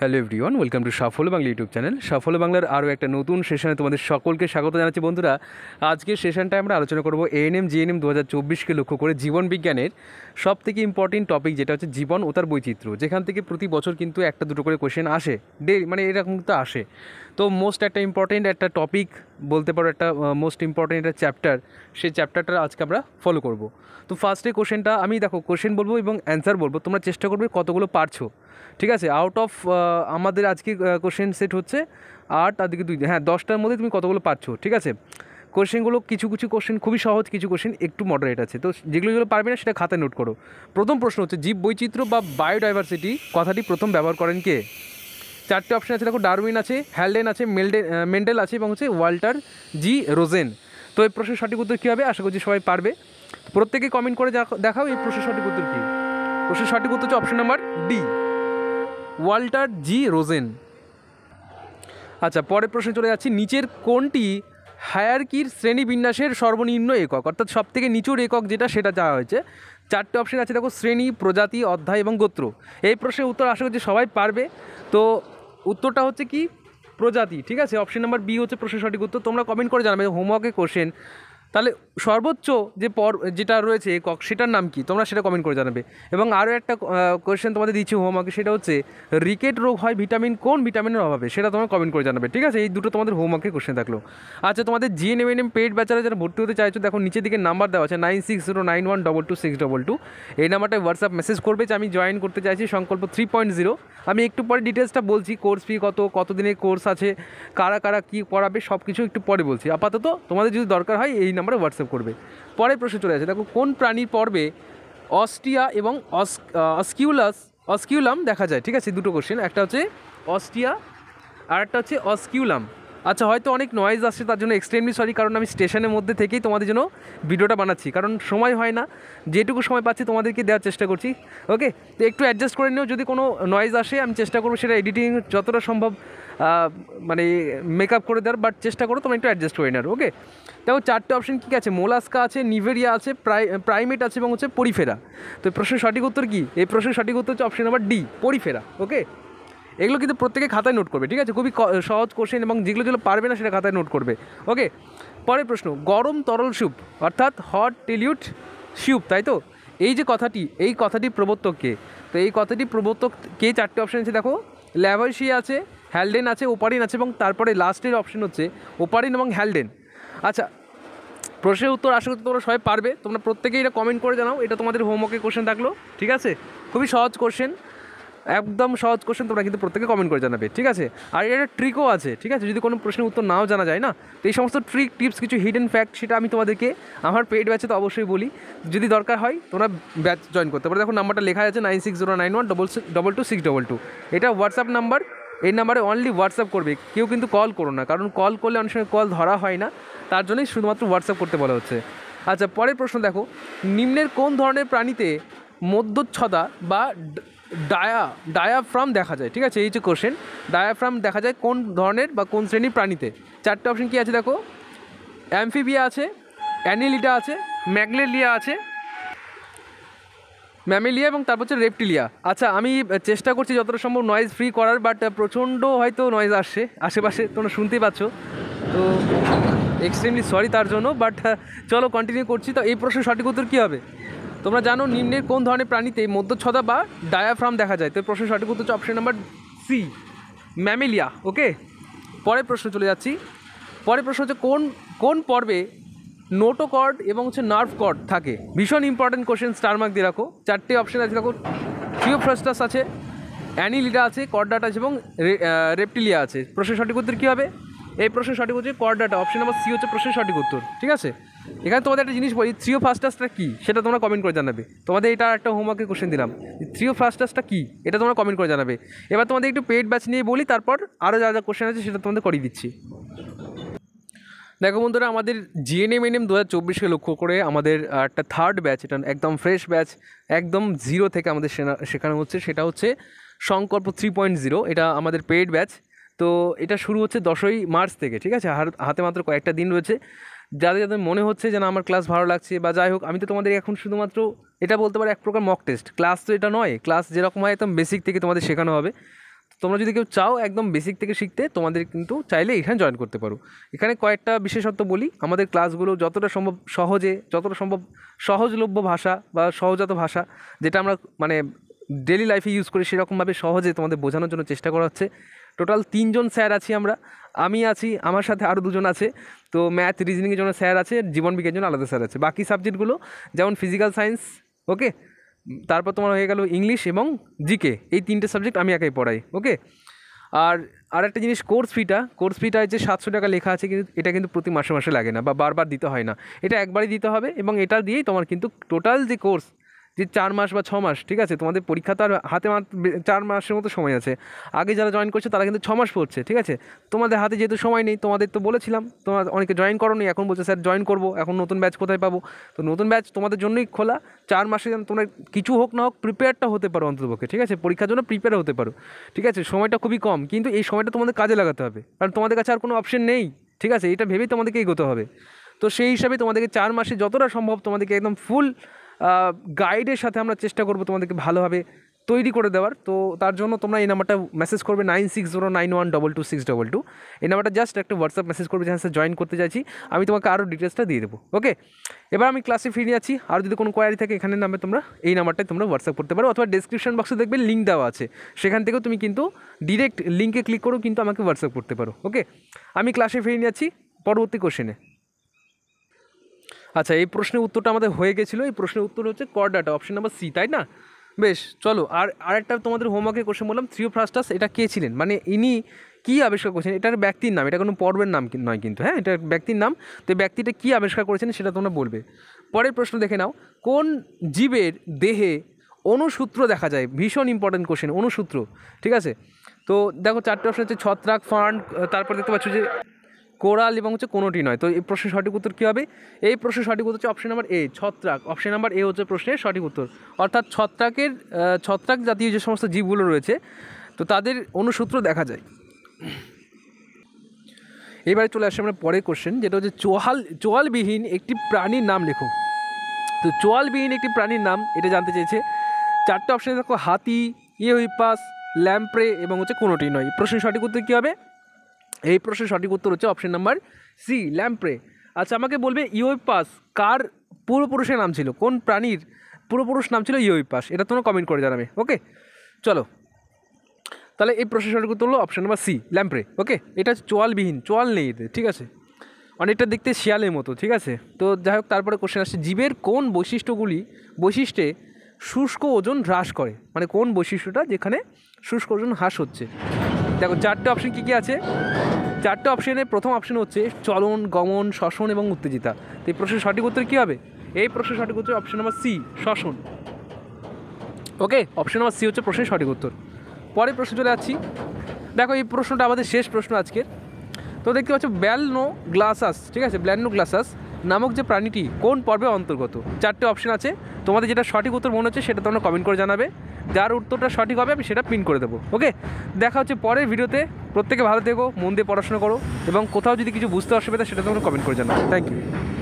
hello everyone welcome to সাফল্য Bangla YouTube channel সাফল্য বাংলার আরও একটা নতুন সেশনে তোমাদের সকলকে স্বাগত জানাচ্ছি বন্ধুরা আজকের সেশনটা আমরা আলোচনা করব এএনএম জিএনএম দু হাজার চব্বিশকে লক্ষ্য করে জীবনবিজ্ঞানের সব থেকে ইম্পর্টেন্ট টপিক যেটা হচ্ছে জীবন ও তার বৈচিত্র্য যেখান থেকে প্রতি বছর কিন্তু একটা দুটো করে কোয়েশ্চেন আসে ডে মানে এরকম তো আসে তো মোস্ট একটা ইম্পর্টেন্ট একটা টপিক বলতে পারো একটা মোস্ট ইম্পর্টেন্ট একটা চ্যাপ্টার সেই চ্যাপ্টারটা আজকে আমরা ফলো করব তো ফার্স্টে কোশ্চেনটা আমি দেখো কোশ্চেন বলবো এবং অ্যান্সার বলবো তোমরা চেষ্টা করবে কতগুলো পারছো ঠিক আছে আউট অফ আমাদের আজকে কোশ্চেন সেট হচ্ছে আট আর দিকে দুই হ্যাঁ দশটার মধ্যে তুমি কতগুলো পাচ্ছ ঠিক আছে কোশ্চেনগুলো কিছু কিছু কোশ্চেন খুবই সহজ কিছু কোশ্চেন একটু মডারেট আছে তো যেগুলো যেগুলো পারবে না সেটা খাতায় নোট করো প্রথম প্রশ্ন হচ্ছে জীব বৈচিত্র্য বা বায়োডাইভার্সিটি কথাটি প্রথম ব্যবহার করেন কে চারটে অপশন আছে দেখো ডারউইন আছে হ্যালডেন আছে মেলডে মেন্ডেল আছে এবং হচ্ছে ওয়াল্টার জি রোজেন তো এই প্রশ্নের সঠিক উত্তর কী হবে আশা করছি সবাই পারবে প্রত্যেকে কমেন্ট করে দেখাও এই প্রশ্নের সঠিক উত্তর কী প্রশ্নের সঠিক উত্তর হচ্ছে option number D Walter G Rosen আচ্ছা পরের প্রশ্নে চলে যাচ্ছি নিচের কোনটি হায়ারকির শ্রেণীবিন্যাসের সর্বনিম্ন একক অর্থাৎ সবথেকে নিচুর একক যেটা সেটা চাওয়া হয়েছে চারটে অপশন আছে দেখো শ্রেণী প্রজাতি অধ্যায় এবং গোত্র এই প্রশ্নের উত্তর আশা করছি সবাই পারবে তো উত্তরটা হচ্ছে কি প্রজাতি ঠিক আছে অপশন নাম্বার বি হচ্ছে প্রশ্নের সঠিক উত্তর তোমরা কমেন্ট করে জানাবে হোমওয়ার্কে কোশ্চেন তাহলে সর্বোচ্চ যে পর যেটা রয়েছে একক সেটার নাম কি তোমরা সেটা কমেন্ট করে জানাবে এবং আরও একটা কোয়েশ্চেন তোমাদের দিচ্ছি হোমওয়ার্কে সেটা হচ্ছে রিকেট রোগ হয় ভিটামিন কোন ভিটামিনের অভাবে সেটা তোমরা কমেন্ট করে জানাবে ঠিক আছে এই দুটো তোমাদের হোমওয়ার্কে কোয়েশ্চেন থাকলো আচ্ছা তোমাদের জিএন এম এম পেট বেচারা যারা ভর্তি হতে চাইছো দেখো নিচের দিকে নাম্বার দেওয়া আছে nine six zero nine one double two six double two এই নাম্বারটায় হোয়াটসঅ্যাপ মেসেজ করবে যে আমি জয়েন করতে চাইছি সংকল্প থ্রি পয়েন্ট জিরো আমি একটু পরে ডিটেলসটা বলছি কোর্স ফি কত কত দিনের কোর্স আছে কারা কারা কী পড়াবে সব কিছু একটু পরে বলছি আপাতত তোমাদের যদি দরকার হয় এই নাম্বার নাম্বারে হোয়াটসঅ্যাপ করবে পরের প্রশ্ন চলে আসে দেখো কোন প্রাণীর পর্বে অস্টিয়া এবং অস্কিউলাস অস্কিউলাম দেখা যায় ঠিক আছে দুটো কোশ্চেন একটা হচ্ছে অস্টিয়া আর একটা হচ্ছে অস্কিউলাম আচ্ছা হয়তো অনেক নয়েজ আসছে তার জন্য এক্সট্রিমলি সরি কারণ আমি স্টেশনের মধ্যে থেকেই তোমাদের জন্য ভিডিওটা বানাচ্ছি কারণ সময় হয় না যেটুকু সময় পাচ্ছি তোমাদেরকে দেওয়ার চেষ্টা করছি ওকে তো একটু অ্যাডজাস্ট করে নিও যদি কোনো নয়েজ আসে আমি চেষ্টা করবো সেটা এডিটিং যতটা সম্ভব মানে মেকআপ করে দেওয়ার বাট চেষ্টা করো তোমরা একটু অ্যাডজাস্ট করে নেওয়ার ওকে দেখো চারটে অপশন কী আছে মোলাস্কা আছে নিভেরিয়া আছে প্রাই প্রাইমেট আছে এবং হচ্ছে পরিফেরা তো প্রশ্নের সঠিক উত্তর কী এই প্রশ্নের সঠিক উত্তর হচ্ছে option number D porifera okay এগুলো কিন্তু প্রত্যেকে খাতায় নোট করবে ঠিক আছে খুবই সহজ কোশ্চেন এবং যেগুলো যেগুলো পারবে না সেটা খাতায় নোট করবে ওকে পরের প্রশ্ন গরম তরল স্যুপ অর্থাৎ হট টিলিউট স্যুপ তাই তো এই যে কথাটি এই কথাটি প্রবর্তককে তো এই কথাটি প্রবর্তক কে চারটে অপশান আছে দেখো ল্যাভারসি আছে হ্যালডেন আছে ওপারিন আছে এবং তারপরে লাস্টের অপশন হচ্ছে ওপারিন এবং হ্যালডেন আচ্ছা প্রশ্নের উত্তর আশা করতে তোমরা সবাই পারবে তোমরা প্রত্যেকেই এটা কমেন্ট করে জানাও এটা তোমাদের হোমওয়ার্কের কোশ্চেন থাকলো ঠিক আছে খুবই সহজ কোশ্চেন একদম সহজ কোশ্চেন তোমরা কিন্তু প্রত্যেকে কমেন্ট করে জানাবে ঠিক আছে আর এটা ট্রিকও আছে ঠিক আছে যদি কোনো প্রশ্নের উত্তর নাও জানা যায় না তো এই সমস্ত ট্রিক টিপস কিছু হিডেন ফ্যাক্ট সেটা আমি তোমাদেরকে আমার পেড ব্যাচে তো অবশ্যই বলি যদি দরকার হয় তোমরা ব্যাচ জয়েন করতে পারো দেখো নাম্বারটা লেখা আছে nine six zero nine one double double two six double two এটা হোয়াটসঅ্যাপ নাম্বার এই নাম্বারে অনলি হোয়াটসঅ্যাপ করবে কেউ কিন্তু কল করো না কারণ কল করলে অনেক সময় কল ধরা হয় না তার জন্যই শুধুমাত্র হোয়াটসঅ্যাপ করতে বলা হচ্ছে আচ্ছা পরের প্রশ্ন দেখো নিম্নের কোন ধরনের প্রাণীতে মধ্যচ্ছদা বা ডায়া ডায়াফ্রাম দেখা যায় ঠিক আছে এই যে কোশ্চেন ডায়াফ্রাম দেখা যায় কোন ধরনের বা কোন শ্রেণীর প্রাণীতে চারটে অপশন কী আছে দেখো অ্যামফিবিয়া আছে অ্যানিলিটা আছে ম্যাগলেলিয়া আছে ম্যামেলিয়া এবং তারপর হচ্ছে রেপটিলিয়া আচ্ছা আমি চেষ্টা করছি যতটা সম্ভব নয়েজ ফ্রি করার বাট প্রচণ্ড হয়তো নয়েজ আসছে আশেপাশে তোমরা শুনতেই পাচ্ছ তো এক্সট্রিমলি সরি তার জন্য বাট চলো কন্টিনিউ করছি তো এই প্রশ্নের সঠিক উত্তর কী হবে তোমরা জানো নিম্নের কোন ধরনের প্রাণীতে মধ্যচ্ছদা বা ডায়াফ্রাম দেখা যায় তো প্রশ্ন সঠিক উত্তর হচ্ছে option number C mammalia okay পরের প্রশ্ন চলে যাচ্ছি পরের প্রশ্ন হচ্ছে কোন কোন পর্বে নোটোকর্ড এবং হচ্ছে নার্ভ কর্ড থাকে ভীষণ ইম্পর্টেন্ট কোশ্চেন স্টারমার্ক দিয়ে রাখো চারটে অপশন আছে দেখো থিওফ্রাস্টাস আছে অ্যানিলিডা আছে কর্ডাট আছে এবং রেপটিলিয়া আছে প্রশ্নের সঠিক উত্তর কী হবে এই প্রশ্নের সঠিক উত্তর কর্ডাটা অপশন নাম্বার সি হচ্ছে প্রশ্নের সঠিক উত্তর ঠিক আছে এখানে তোমাদের একটা জিনিস বলি থ্রিও ফার্স্টাসটা কী সেটা তোমরা কমেন্ট করে জানাবে তোমাদের এটা একটা হোমওয়ার্কে কোশ্চেন দিলাম থ্রিও ফার্স্টাসটা কী এটা তোমরা কমেন্ট করে জানাবে এবার তোমাদের একটু পেড ব্যাচ নিয়ে বলি তারপর আরও যা যা কোশ্চেন আছে সেটা তোমাদের করিয়ে দিচ্ছি দেখো বন্ধুরা আমাদের জিএনএম এনএম দু হাজার চব্বিশকে লক্ষ্য করে আমাদের একটা থার্ড ব্যাচ এটা একদম ফ্রেশ ব্যাচ একদম জিরো থেকে আমাদের শেখানো হচ্ছে সেটা হচ্ছে সংকল্প থ্রি পয়েন্ট জিরো এটা আমাদের পেড ব্যাচ তো এটা শুরু হচ্ছে দশই মার্চ থেকে ঠিক আছে হাতে মাত্র কয়েকটা দিন রয়েছে যাদের যাদের মনে হচ্ছে যেন আমার ক্লাস ভালো লাগছে বা যাই হোক আমি তো তোমাদের এখন শুধুমাত্র এটা বলতে পারো এক প্রকার মক টেস্ট ক্লাস তো এটা নয় ক্লাস যেরকম হয় একদম বেসিক থেকে তোমাদের শেখানো হবে তোমরা যদি কেউ চাও একদম বেসিক থেকে শিখতে তোমাদের কিন্তু চাইলে এখানে জয়েন করতে পারো এখানে কয়েকটা বিশেষত্ব বলি আমাদের ক্লাসগুলো যতটা সম্ভব সহজে যতটা সম্ভব সহজলভ্য ভাষা বা সহজাত ভাষা যেটা আমরা মানে ডেলি লাইফে ইউজ করি সেরকমভাবে সহজে তোমাদের বোঝানোর জন্য চেষ্টা করা হচ্ছে টোটাল তিনজন স্যার আছি আমরা আমি আছি আমার সাথে আরও দুজন আছে তো ম্যাথ রিজনিংয়ের জন্য স্যার আছে জীবন বিজ্ঞানের জন্য আলাদা স্যার আছে বাকি সাবজেক্টগুলো যেমন ফিজিক্যাল সায়েন্স ওকে তারপর তোমার হয়ে গেল ইংলিশ এবং জিকে এই তিনটে সাবজেক্ট আমি একাই পড়াই ওকে আর আর একটা জিনিস কোর্স ফিটা কোর্স ফিটা যে সাতশো টাকা লেখা আছে কিন্তু এটা কিন্তু প্রতি মাসে মাসে লাগে না বা বারবার দিতে হয় না এটা একবারই দিতে হবে এবং এটা দিয়েই তোমার কিন্তু টোটাল যে কোর্স যে চার মাস বা ছ মাস ঠিক আছে তোমাদের পরীক্ষা তো আর হাতে চার মাসের মতো সময় আছে আগে যারা জয়েন করছে তারা কিন্তু ছ মাস পড়ছে ঠিক আছে তোমাদের হাতে যেহেতু সময় নেই তোমাদের তো বলেছিলাম তোমার অনেকে জয়েন করো নি এখন বলছে স্যার জয়েন করবো এখন নতুন ব্যাচ কোথায় পাবো তো নতুন ব্যাচ তোমাদের জন্যই খোলা চার মাসে যেন তোমরা কিছু হোক না হোক প্রিপেয়ারটা হতে পারো অন্ততপক্ষে ঠিক আছে পরীক্ষার জন্য প্রিপেয়ার হতে পারো ঠিক আছে সময়টা খুবই কম কিন্তু এই সময়টা তোমাদের কাজে লাগাতে হবে কারণ তোমাদের কাছে আর কোনো অপশন নেই ঠিক আছে এটা ভেবেই তোমাদেরকে এগোতে হবে তো সেই হিসাবে তোমাদেরকে চার মাসে যতটা সম্ভব তোমাদেরকে একদম ফুল গাইডের সাথে আমরা চেষ্টা করব তোমাদেরকে ভালোভাবে তৈরি করে দেওয়ার তো তার জন্য তোমরা এই নাম্বারটা মেসেজ করবে nine six zero nine one double two six double two এই নাম্বারটা জাস্ট একটা হোয়াটসঅ্যাপ মেসেজ করবে যেখানে হ্যাঁ জয়েন করতে চাইছি আমি তোমাকে আরও ডিটেলসটা দিয়ে দেবো ওকে এবার আমি ক্লাসে ফিরে যাচ্ছি আর যদি কোনো কোয়ারি থাকে এখানে নামে তোমরা এই নাম্বারটাই তোমরা হোয়াটসঅ্যাপ করতে পারো অথবা ডিসক্রিপশন বক্সে দেখবে লিঙ্ক দেওয়া আছে সেখান থেকেও তুমি কিন্তু ডিরেক্ট লিঙ্কে ক্লিক করেও কিন্তু আমাকে হোয়াটসঅ্যাপ করতে পারো ওকে আমি ক্লাসে ফিরে যাচ্ছি পরবর্তী কোশ্চেনে আচ্ছা এই প্রশ্নের উত্তরটা আমাদের হয়ে গেছিলো এই প্রশ্নের উত্তর হচ্ছে কর ডাটা অপশন নাম্বার সি তাই না বেশ চলো আর আরেকটা তোমাদের হোমওয়ার্কে কোশ্চেন বললাম থ্রিওফ্রাস্টাস এটা কে ছিলেন মানে ইনি কী আবিষ্কার করেছেন এটার ব্যক্তির নাম এটা কোনো পর্বের নাম নয় কিন্তু হ্যাঁ এটা ব্যক্তির নাম তো ব্যক্তিটা কী আবিষ্কার করেছেন সেটা তোমরা বলবে পরের প্রশ্ন দেখে নাও কোন জীবের দেহে অনুসূত্র দেখা যায় ভীষণ ইম্পর্টেন্ট কোশ্চেন অনুসূত্র ঠিক আছে তো দেখো চারটে অপশন হচ্ছে ছত্রাক ফান্ড তারপর দেখতে পাচ্ছ যে কোরাল এবং হচ্ছে কোনোটি নয় তো এই প্রশ্নের সঠিক উত্তর কী হবে এই প্রশ্নের সঠিক উত্তর হচ্ছে অপশন নাম্বার এ ছত্রাক অপশন নাম্বার এ হচ্ছে প্রশ্নের সঠিক উত্তর অর্থাৎ ছত্রাকের ছত্রাক জাতীয় যে সমস্ত জীবগুলো রয়েছে তো তাদের অনুসূত্র দেখা যায় এবারে চলে আসে আমরা পরের কোশ্চেন যেটা হচ্ছে চোহাল চোয়ালবিহীন একটি প্রাণীর নাম লেখো তো চোয়ালবিহীন একটি প্রাণীর নাম এটা জানতে চেয়েছে চারটে অপশানে দেখো হাতি ইয়ে ল্যাম্প্রে এবং হচ্ছে কোনোটি নয় প্রশ্নের সঠিক উত্তর কী হবে এই প্রশ্নের সঠিক উত্তর হচ্ছে অপশন নাম্বার সি ল্যাম্প্রে আচ্ছা আমাকে বলবে ইওইপাস কার পূর্বপুরুষের নাম ছিল কোন প্রাণীর পূর্বপুরুষ নাম ছিল ইওইপাস এটা তোমরা কমেন্ট করে জানাবে ওকে চলো তাহলে এই প্রশ্নের সঠিক উত্তর হলো option number C lamprey okay এটা চোয়ালবিহীন চোয়াল নেই এতে ঠিক আছে অনেকটা দেখতে শিয়ালের মতো ঠিক আছে তো যাই হোক তারপরে কোশ্চেন আসছে জীবের কোন বৈশিষ্ট্যগুলি বৈশিষ্ট্যে শুষ্ক ওজন হ্রাস করে মানে কোন বৈশিষ্ট্যটা যেখানে শুষ্ক ওজন হ্রাস হচ্ছে দেখো চারটে অপশন কী কী আছে চারটে অপশানে প্রথম অপশান হচ্ছে চলন গমন শ্বসন এবং উত্তেজিতা তো এই প্রশ্নের সঠিক উত্তর কী হবে এই প্রশ্নের সঠিক উত্তর অপশন নাম্বার সি শ্বসন ওকে অপশান নাম্বার সি হচ্ছে প্রশ্নের সঠিক উত্তর পরের প্রশ্ন চলে যাচ্ছি দেখো এই প্রশ্নটা আমাদের শেষ প্রশ্ন আজকের তো দেখতে পাচ্ছ ব্যালনো গ্লাসাস ঠিক আছে ব্যালনো গ্লাসাস নামক যে প্রাণীটি কোন পর্বে অন্তর্গত চারটে অপশান আছে তোমাদের যেটা সঠিক উত্তর মনে হচ্ছে সেটা তোমরা কমেন্ট করে জানাবে যার উত্তরটা সঠিক হবে আমি সেটা প্রিন্ট করে দেবো ওকে দেখা হচ্ছে পরের ভিডিওতে প্রত্যেকে ভালো থেকো মন দিয়ে পড়াশোনা করো এবং কোথাও যদি কিছু বুঝতে অসুবিধা সেটা তোমরা কমেন্ট করে জানাও থ্যাংক ইউ